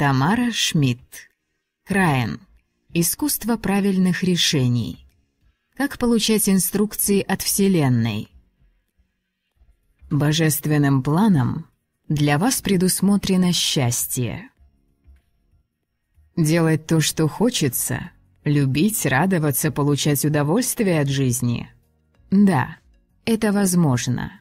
Тамара Шмидт. Краен. Искусство правильных решений. Как получать инструкции от Вселенной. Божественным планом для вас предусмотрено счастье. Делать то, что хочется, любить, радоваться, получать удовольствие от жизни. Да, это возможно.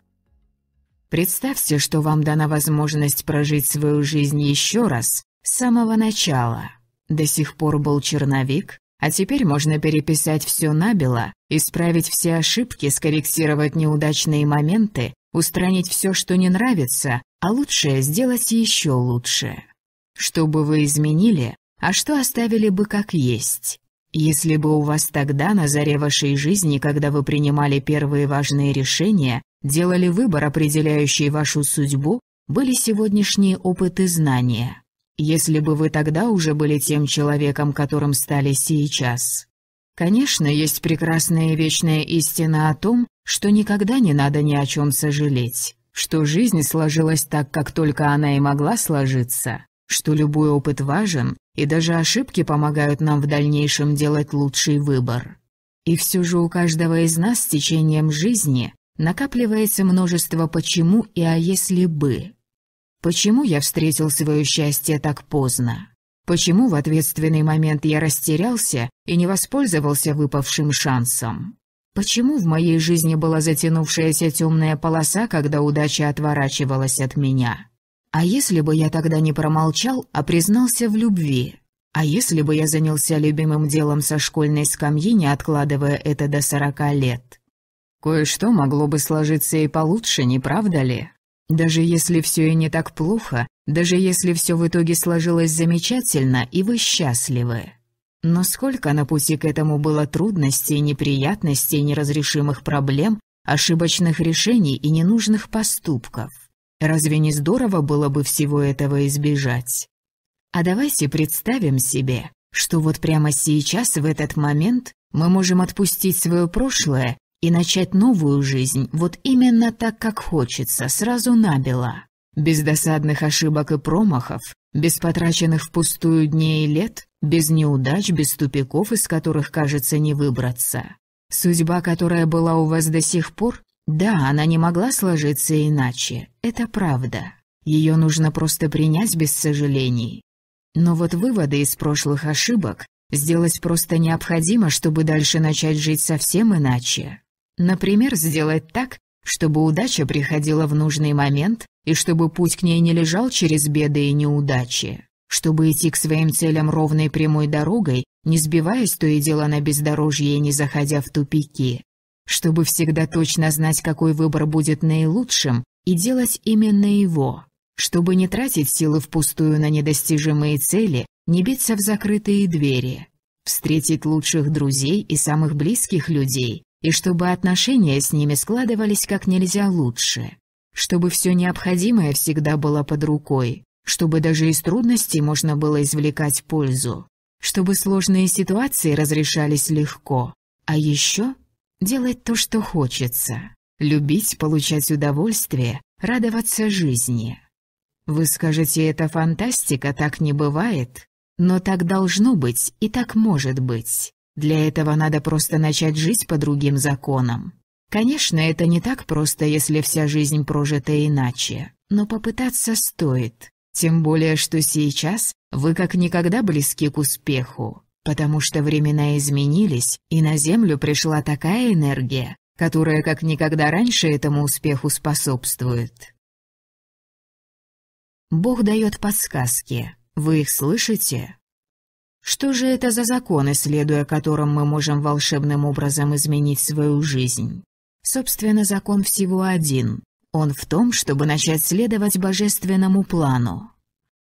Представьте, что вам дана возможность прожить свою жизнь еще раз с самого начала. До сих пор был черновик, а теперь можно переписать все набело, исправить все ошибки, скорректировать неудачные моменты, устранить все, что не нравится, а лучшее сделать еще лучше. Что бы вы изменили, а что оставили бы как есть? Если бы у вас тогда, на заре вашей жизни, когда вы принимали первые важные решения, делали выбор, определяющий вашу судьбу, были сегодняшние опыты знания если бы вы тогда уже были тем человеком, которым стали сейчас. Конечно, есть прекрасная и вечная истина о том, что никогда не надо ни о чем сожалеть, что жизнь сложилась так, как только она и могла сложиться, что любой опыт важен, и даже ошибки помогают нам в дальнейшем делать лучший выбор. И все же у каждого из нас с течением жизни накапливается множество «почему» и «а если бы». Почему я встретил свое счастье так поздно? Почему в ответственный момент я растерялся и не воспользовался выпавшим шансом? Почему в моей жизни была затянувшаяся темная полоса, когда удача отворачивалась от меня? А если бы я тогда не промолчал, а признался в любви? А если бы я занялся любимым делом со школьной скамьи, не откладывая это до сорока лет? Кое-что могло бы сложиться и получше, не правда ли? Даже если все и не так плохо, даже если все в итоге сложилось замечательно и вы счастливы. Но сколько на пути к этому было трудностей, неприятностей, неразрешимых проблем, ошибочных решений и ненужных поступков. Разве не здорово было бы всего этого избежать? А давайте представим себе, что вот прямо сейчас, в этот момент, мы можем отпустить свое прошлое и начать новую жизнь вот именно так, как хочется, сразу набело. Без досадных ошибок и промахов, без потраченных впустую дней и лет, без неудач, без тупиков, из которых, кажется, не выбраться. Судьба, которая была у вас до сих пор, да, она не могла сложиться иначе, это правда. Ее нужно просто принять без сожалений. Но вот выводы из прошлых ошибок сделать просто необходимо, чтобы дальше начать жить совсем иначе. Например, сделать так, чтобы удача приходила в нужный момент и чтобы путь к ней не лежал через беды и неудачи, чтобы идти к своим целям ровной прямой дорогой, не сбиваясь то и дело на бездорожье и не заходя в тупики, чтобы всегда точно знать, какой выбор будет наилучшим, и делать именно его, чтобы не тратить силы впустую на недостижимые цели, не биться в закрытые двери, встретить лучших друзей и самых близких людей, и чтобы отношения с ними складывались как нельзя лучше, чтобы все необходимое всегда было под рукой, чтобы даже из трудностей можно было извлекать пользу, чтобы сложные ситуации разрешались легко, а еще делать то, что хочется, любить, получать удовольствие, радоваться жизни. Вы скажете, это фантастика, так не бывает, но так должно быть и так может быть. Для этого надо просто начать жить по другим законам. Конечно, это не так просто, если вся жизнь прожита иначе, но попытаться стоит. Тем более, что сейчас вы как никогда близки к успеху, потому что времена изменились, и на Землю пришла такая энергия, которая как никогда раньше этому успеху способствует. Бог дает подсказки. Вы их слышите? Что же это за законы, следуя которым мы можем волшебным образом изменить свою жизнь? Собственно, закон всего один. Он в том, чтобы начать следовать божественному плану.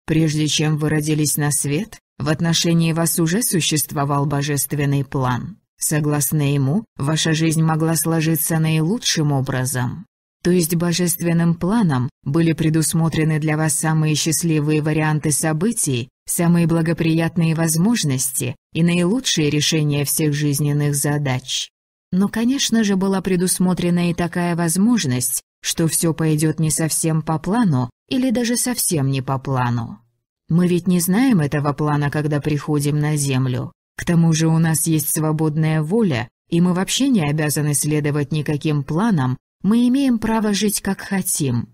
Прежде чем вы родились на свет, в отношении вас уже существовал божественный план. Согласно ему, ваша жизнь могла сложиться наилучшим образом. То есть божественным планом были предусмотрены для вас самые счастливые варианты событий, самые благоприятные возможности и наилучшие решения всех жизненных задач. Но, конечно же, была предусмотрена и такая возможность, что все пойдет не совсем по плану или даже совсем не по плану. Мы ведь не знаем этого плана, когда приходим на Землю. К тому же у нас есть свободная воля, и мы вообще не обязаны следовать никаким планам, мы имеем право жить как хотим.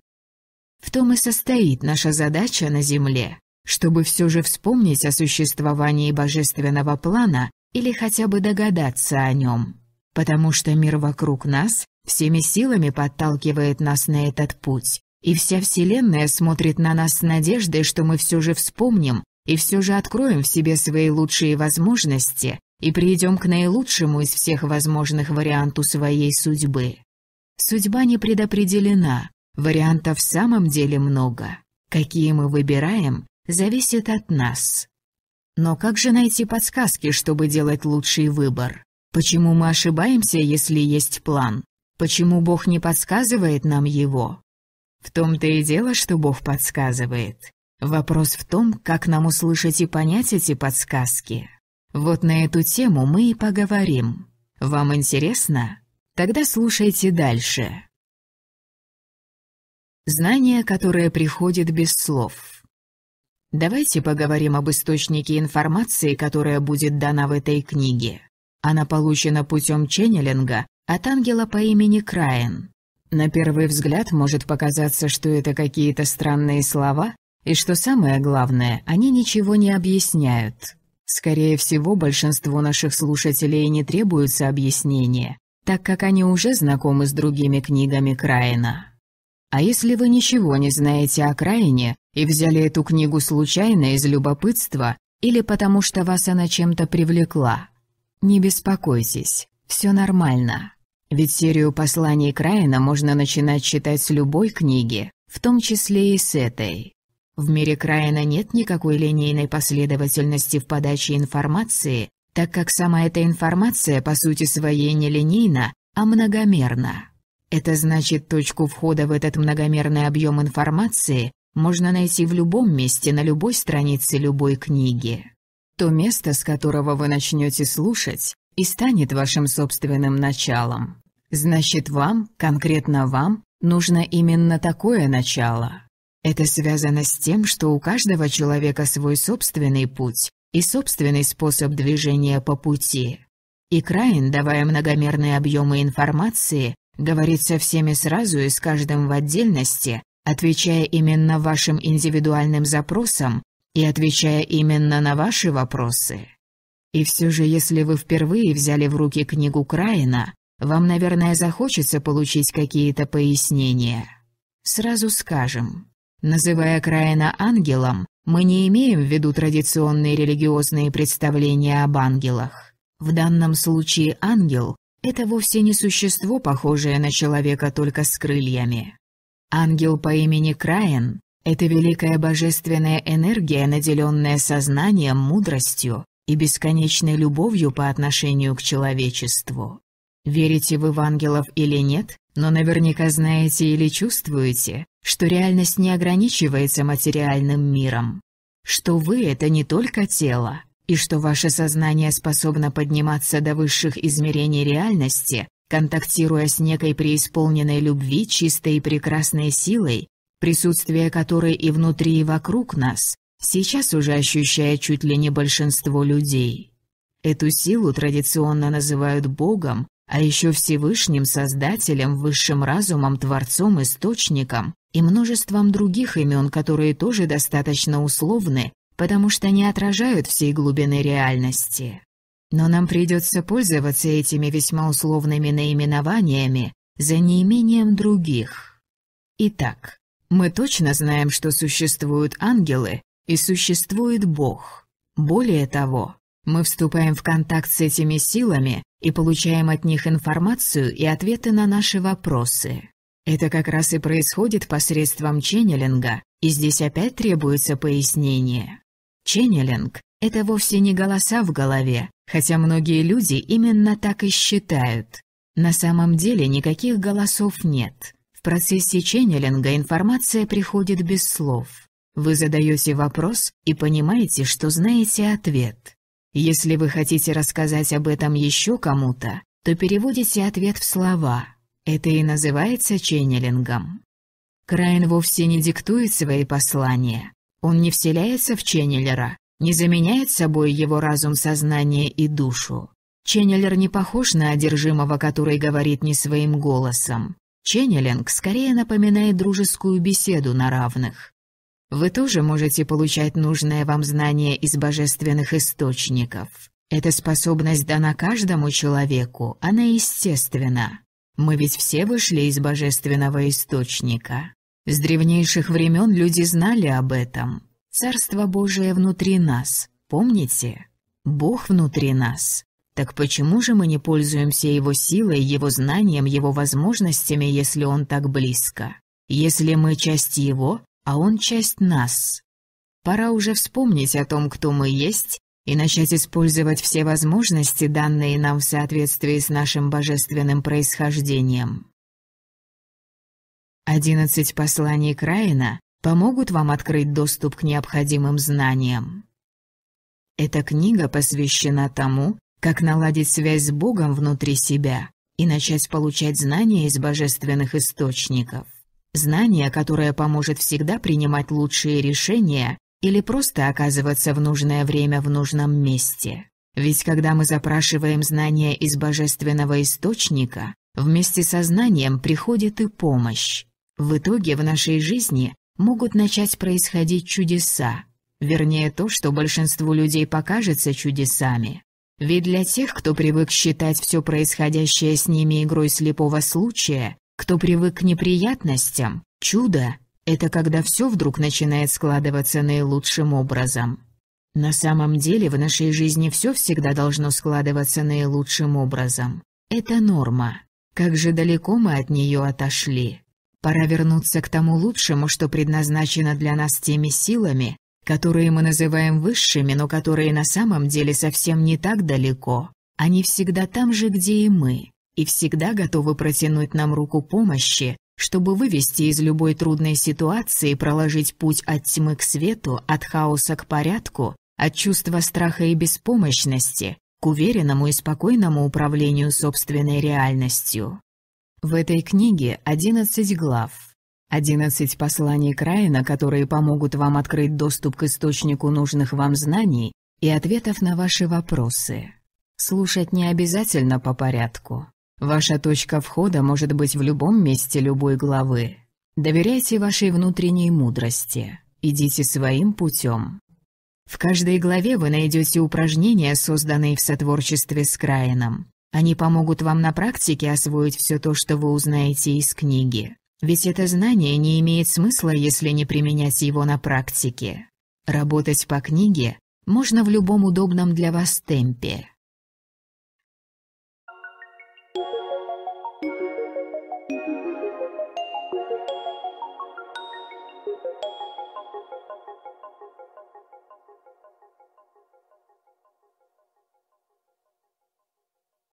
В том и состоит наша задача на Земле чтобы все же вспомнить о существовании божественного плана или хотя бы догадаться о нем, потому что мир вокруг нас всеми силами подталкивает нас на этот путь, и вся Вселенная смотрит на нас с надеждой, что мы все же вспомним и все же откроем в себе свои лучшие возможности и придем к наилучшему из всех возможных варианту своей судьбы. Судьба не предопределена, вариантов в самом деле много. Какие мы выбираем, зависит от нас. Но как же найти подсказки, чтобы делать лучший выбор? Почему мы ошибаемся, если есть план? Почему Бог не подсказывает нам его? В том-то и дело, что Бог подсказывает. Вопрос в том, как нам услышать и понять эти подсказки. Вот на эту тему мы и поговорим. Вам интересно? Тогда слушайте дальше. Знание, которое приходит без слов. Давайте поговорим об источнике информации, которая будет дана в этой книге. Она получена путем ченнелинга от ангела по имени Краин. На первый взгляд может показаться, что это какие-то странные слова, и что самое главное, они ничего не объясняют. Скорее всего, большинству наших слушателей не требуются объяснения, так как они уже знакомы с другими книгами Краина. А если вы ничего не знаете о Краине, и взяли эту книгу случайно из любопытства или потому, что вас она чем-то привлекла. Не беспокойтесь, все нормально. Ведь серию посланий Краина можно начинать читать с любой книги, в том числе и с этой. В мире Краина нет никакой линейной последовательности в подаче информации, так как сама эта информация по сути своей не линейна, а многомерна. Это значит, точку входа в этот многомерный объем информации можно найти в любом месте на любой странице любой книги. То место, с которого вы начнете слушать, и станет вашим собственным началом. Значит, вам, конкретно вам, нужно именно такое начало. Это связано с тем, что у каждого человека свой собственный путь и собственный способ движения по пути. И Краин, давая многомерные объемы информации, говорит со всеми сразу и с каждым в отдельности, Отвечая именно вашим индивидуальным запросам и отвечая именно на ваши вопросы. И все же, если вы впервые взяли в руки книгу Краина, вам, наверное, захочется получить какие-то пояснения. Сразу скажем, называя Краина ангелом, мы не имеем в виду традиционные религиозные представления об ангелах. В данном случае ангел – это вовсе не существо, похожее на человека только с крыльями. Ангел по имени Краен — это великая божественная энергия, наделенная сознанием, мудростью и бесконечной любовью по отношению к человечеству. Верите вы в ангелов или нет, но наверняка знаете или чувствуете, что реальность не ограничивается материальным миром. Что вы — это не только тело, и что ваше сознание способно подниматься до высших измерений реальности, контактируя с некой преисполненной любви чистой и прекрасной силой, присутствие которой и внутри, и вокруг нас, сейчас уже ощущает чуть ли не большинство людей. Эту силу традиционно называют Богом, а еще Всевышним Создателем, Высшим Разумом, Творцом, Источником и множеством других имен, которые тоже достаточно условны, потому что не отражают всей глубины реальности. Но нам придется пользоваться этими весьма условными наименованиями за неимением других. Итак, мы точно знаем, что существуют ангелы и существует Бог. Более того, мы вступаем в контакт с этими силами и получаем от них информацию и ответы на наши вопросы. Это как раз и происходит посредством ченнелинга, и здесь опять требуется пояснение. Ченнелинг это вовсе не голоса в голове, хотя многие люди именно так и считают. На самом деле никаких голосов нет. В процессе ченнелинга информация приходит без слов. Вы задаете вопрос и понимаете, что знаете ответ. Если вы хотите рассказать об этом еще кому-то, то переводите ответ в слова. Это и называется ченнелингом. Крайн вовсе не диктует свои послания. Он не вселяется в ченнелера, не заменяет собой его разум, сознание и душу. Ченнелер не похож на одержимого, который говорит не своим голосом. Ченнелинг скорее напоминает дружескую беседу на равных. Вы тоже можете получать нужное вам знание из божественных источников. Эта способность дана каждому человеку, она естественна. Мы ведь все вышли из божественного источника. С древнейших времен люди знали об этом. Царство Божие внутри нас, помните? Бог внутри нас. Так почему же мы не пользуемся Его силой, Его знанием, Его возможностями, если Он так близко? Если мы часть Его, а Он часть нас? Пора уже вспомнить о том, кто мы есть, и начать использовать все возможности, данные нам в соответствии с нашим божественным происхождением. 11 посланий Краина помогут вам открыть доступ к необходимым знаниям. Эта книга посвящена тому, как наладить связь с Богом внутри себя и начать получать знания из божественных источников. Знание, которое поможет всегда принимать лучшие решения или просто оказываться в нужное время в нужном месте. Ведь когда мы запрашиваем знания из божественного источника, вместе со знанием приходит и помощь. В итоге в нашей жизни могут начать происходить чудеса. Вернее, то, что большинству людей покажется чудесами. Ведь для тех, кто привык считать все происходящее с ними игрой слепого случая, кто привык к неприятностям, чудо – это когда все вдруг начинает складываться наилучшим образом. На самом деле в нашей жизни все всегда должно складываться наилучшим образом. Это норма. Как же далеко мы от нее отошли. Пора вернуться к тому лучшему, что предназначено для нас теми силами, которые мы называем высшими, но которые на самом деле совсем не так далеко. Они всегда там же, где и мы, и всегда готовы протянуть нам руку помощи, чтобы вывести из любой трудной ситуации и проложить путь от тьмы к свету, от хаоса к порядку, от чувства страха и беспомощности к уверенному и спокойному управлению собственной реальностью. В этой книге 11 глав. 11 посланий Краина, которые помогут вам открыть доступ к источнику нужных вам знаний и ответов на ваши вопросы. Слушать не обязательно по порядку. Ваша точка входа может быть в любом месте любой главы. Доверяйте вашей внутренней мудрости. Идите своим путем. В каждой главе вы найдете упражнения, созданные в сотворчестве с Краином. Они помогут вам на практике освоить все то, что вы узнаете из книги. Ведь это знание не имеет смысла, если не применять его на практике. Работать по книге можно в любом удобном для вас темпе.